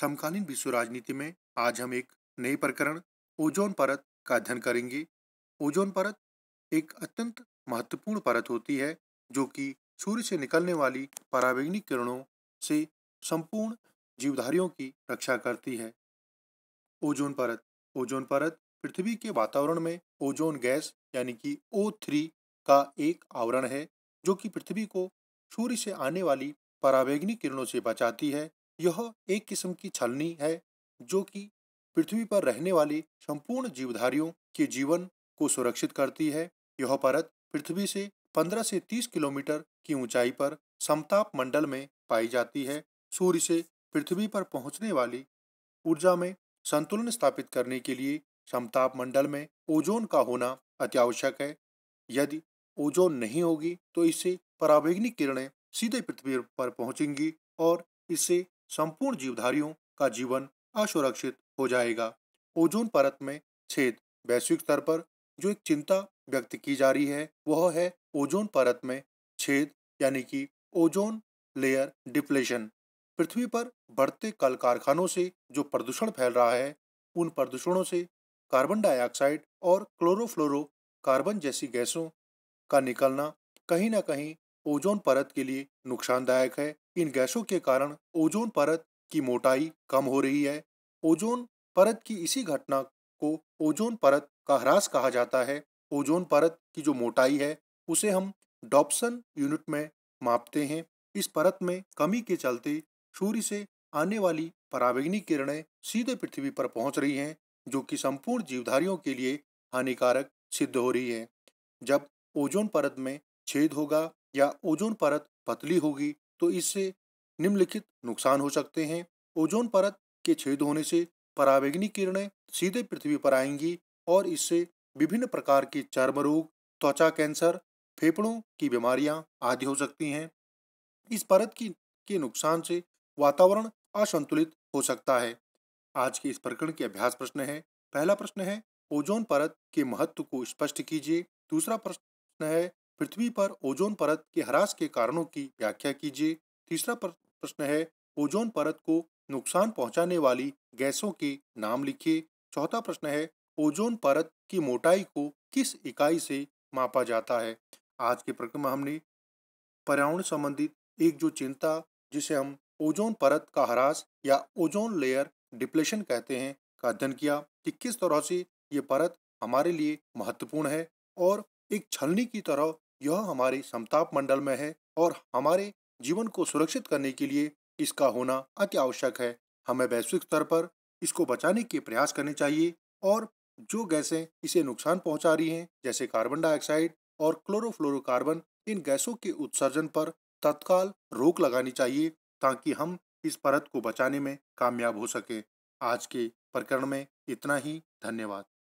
समकालीन विश्व राजनीति में आज हम एक नए प्रकरण ओजोन परत का अध्ययन करेंगे ओजोन परत एक अत्यंत महत्वपूर्ण परत होती है जो कि सूर्य से निकलने वाली पराविग्निक किरणों से संपूर्ण जीवधारियों की रक्षा करती है ओजोन परत ओजोन परत पृथ्वी के वातावरण में ओजोन गैस यानी कि ओ थ्री का एक आवरण है जो कि पृथ्वी को सूर्य से आने वाली पराबैंगनी किरणों से बचाती है यह एक किस्म की छलनी है जो कि पृथ्वी पर रहने वाले संपूर्ण जीवधारियों के जीवन को सुरक्षित करती है यह परत पृथ्वी से 15 से 30 किलोमीटर की ऊंचाई पर समताप मंडल में पाई जाती है सूर्य से पृथ्वी पर पहुंचने वाली ऊर्जा में संतुलन स्थापित करने के लिए समताप मंडल में ओजोन का होना अत्यावश्यक है यदि ओजोन नहीं होगी तो इससे पराविग्निक किरणें सीधे पृथ्वी पर पहुंचेंगी और इससे संपूर्ण जीवधारियों का जीवन असुरक्षित हो जाएगा ओजोन परत में छेद वैश्विक स्तर पर जो एक चिंता व्यक्त की जा रही है वह है ओजोन परत में छेद यानी कि ओजोन लेयर डिप्लेशन पृथ्वी पर बढ़ते कल कारखानों से जो प्रदूषण फैल रहा है उन प्रदूषणों से कार्बन डाइऑक्साइड और क्लोरोफ्लोरो कार्बन जैसी गैसों का निकलना कहीं ना कहीं ओजोन परत के लिए नुकसानदायक है इन गैसों के कारण ओजोन परत की मोटाई कम हो रही है ओजोन परत की इसी घटना को ओजोन परत का ह्रास कहा जाता है ओजोन परत की जो मोटाई है उसे हम डॉप्सन यूनिट में मापते हैं इस परत में कमी के चलते सूर्य से आने वाली पराबैंगनी किरणें सीधे पृथ्वी पर पहुंच रही हैं जो कि संपूर्ण जीवधारियों के लिए हानिकारक सिद्ध हो रही है जब ओजोन परत में छेद होगा या ओजोन परत पतली होगी तो इससे निम्नलिखित नुकसान हो सकते हैं ओजोन परत के छेद होने से परावेग्नि किरणें सीधे पृथ्वी पर आएंगी और इससे विभिन्न प्रकार के चर्म रोग त्वचा कैंसर फेफड़ों की बीमारियां आदि हो सकती हैं इस परत की के नुकसान से वातावरण असंतुलित हो सकता है आज के इस प्रकरण के अभ्यास प्रश्न है पहला प्रश्न है ओजोन परत के महत्व को स्पष्ट कीजिए दूसरा प्रश्न है पृथ्वी पर ओजोन परत के ह्रास के कारणों की व्याख्या कीजिए तीसरा प्रश्न है ओजोन परत को नुकसान पहुंचाने वाली गैसों के नाम लिखिए चौथा प्रश्न है ओजोन परत की मोटाई को किस इकाई से मापा जाता है आज के प्रक्रम में हमने पर्यावरण संबंधित एक जो चिंता जिसे हम ओजोन परत का ह्रास या ओजोन लेयर डिप्लेशन कहते हैं का अध्ययन किया कि किस तरह से ये परत हमारे लिए महत्वपूर्ण है और एक छलनी की तरह यह हमारे समताप मंडल में है और हमारे जीवन को सुरक्षित करने के लिए इसका होना अति आवश्यक है हमें वैश्विक स्तर पर इसको बचाने के प्रयास करने चाहिए और जो गैसें इसे नुकसान पहुंचा रही हैं जैसे कार्बन डाइऑक्साइड और क्लोरोफ्लोरोकार्बन इन गैसों के उत्सर्जन पर तत्काल रोक लगानी चाहिए ताकि हम इस परत को बचाने में कामयाब हो सके आज के प्रकरण में इतना ही धन्यवाद